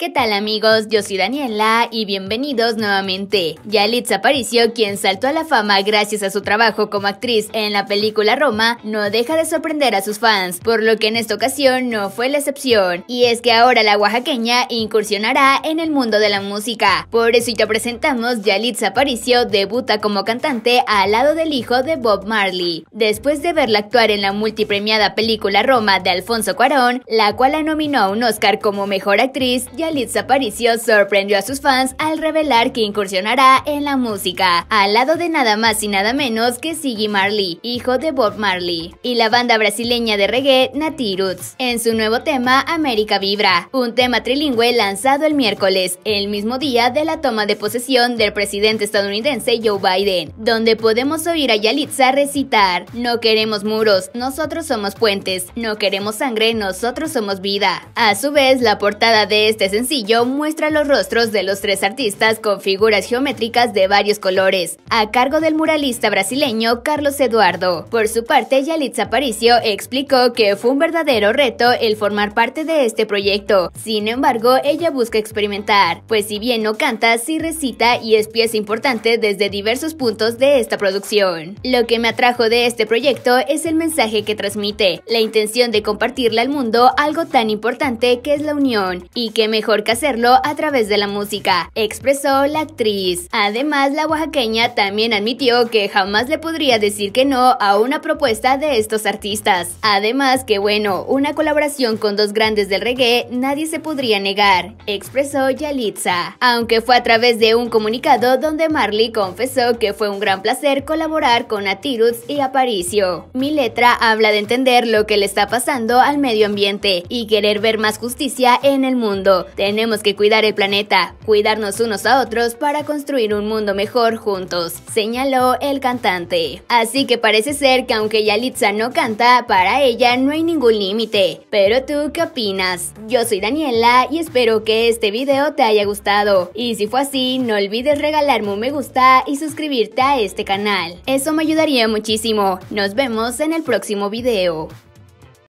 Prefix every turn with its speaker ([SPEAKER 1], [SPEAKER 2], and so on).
[SPEAKER 1] ¿Qué tal amigos? Yo soy Daniela y bienvenidos nuevamente. Yalitza Aparicio, quien saltó a la fama gracias a su trabajo como actriz en la película Roma, no deja de sorprender a sus fans, por lo que en esta ocasión no fue la excepción. Y es que ahora la oaxaqueña incursionará en el mundo de la música. Por eso y te presentamos Yalitza Aparicio debuta como cantante al lado del hijo de Bob Marley. Después de verla actuar en la multipremiada película Roma de Alfonso Cuarón, la cual la nominó a un Oscar como mejor actriz, Yalitza Aparicio sorprendió a sus fans al revelar que incursionará en la música, al lado de nada más y nada menos que Siggy Marley, hijo de Bob Marley, y la banda brasileña de reggae Nati en su nuevo tema América Vibra, un tema trilingüe lanzado el miércoles, el mismo día de la toma de posesión del presidente estadounidense Joe Biden, donde podemos oír a Yalitza recitar, no queremos muros, nosotros somos puentes, no queremos sangre, nosotros somos vida. A su vez, la portada de este sencillo muestra los rostros de los tres artistas con figuras geométricas de varios colores, a cargo del muralista brasileño Carlos Eduardo. Por su parte, Yalitza Aparicio explicó que fue un verdadero reto el formar parte de este proyecto. Sin embargo, ella busca experimentar, pues si bien no canta, sí recita y es pieza importante desde diversos puntos de esta producción. Lo que me atrajo de este proyecto es el mensaje que transmite, la intención de compartirle al mundo algo tan importante que es la unión y que mejor que hacerlo a través de la música, expresó la actriz. Además, la oaxaqueña también admitió que jamás le podría decir que no a una propuesta de estos artistas. Además, que bueno, una colaboración con dos grandes del reggae nadie se podría negar, expresó Yalitza. Aunque fue a través de un comunicado donde Marley confesó que fue un gran placer colaborar con Atiruz y Aparicio. Mi letra habla de entender lo que le está pasando al medio ambiente y querer ver más justicia en el mundo. Tenemos que cuidar el planeta, cuidarnos unos a otros para construir un mundo mejor juntos, señaló el cantante. Así que parece ser que aunque Yalitza no canta, para ella no hay ningún límite. Pero tú, ¿qué opinas? Yo soy Daniela y espero que este video te haya gustado. Y si fue así, no olvides regalarme un me gusta y suscribirte a este canal. Eso me ayudaría muchísimo. Nos vemos en el próximo video.